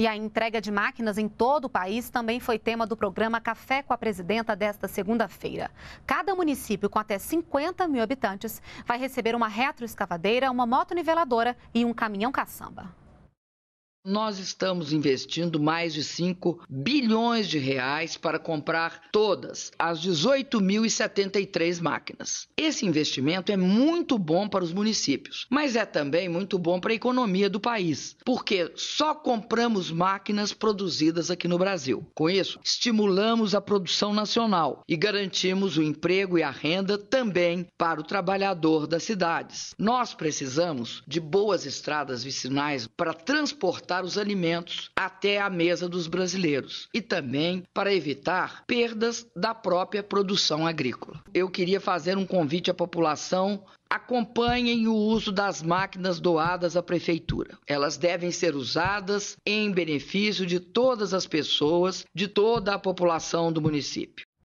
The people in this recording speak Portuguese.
E a entrega de máquinas em todo o país também foi tema do programa Café com a Presidenta desta segunda-feira. Cada município com até 50 mil habitantes vai receber uma retroescavadeira, uma moto niveladora e um caminhão caçamba. Nós estamos investindo mais de 5 bilhões de reais para comprar todas as 18.073 máquinas. Esse investimento é muito bom para os municípios, mas é também muito bom para a economia do país, porque só compramos máquinas produzidas aqui no Brasil. Com isso, estimulamos a produção nacional e garantimos o emprego e a renda também para o trabalhador das cidades. Nós precisamos de boas estradas vicinais para transportar transportar os alimentos até a mesa dos brasileiros e também para evitar perdas da própria produção agrícola. Eu queria fazer um convite à população acompanhem o uso das máquinas doadas à prefeitura. Elas devem ser usadas em benefício de todas as pessoas, de toda a população do município.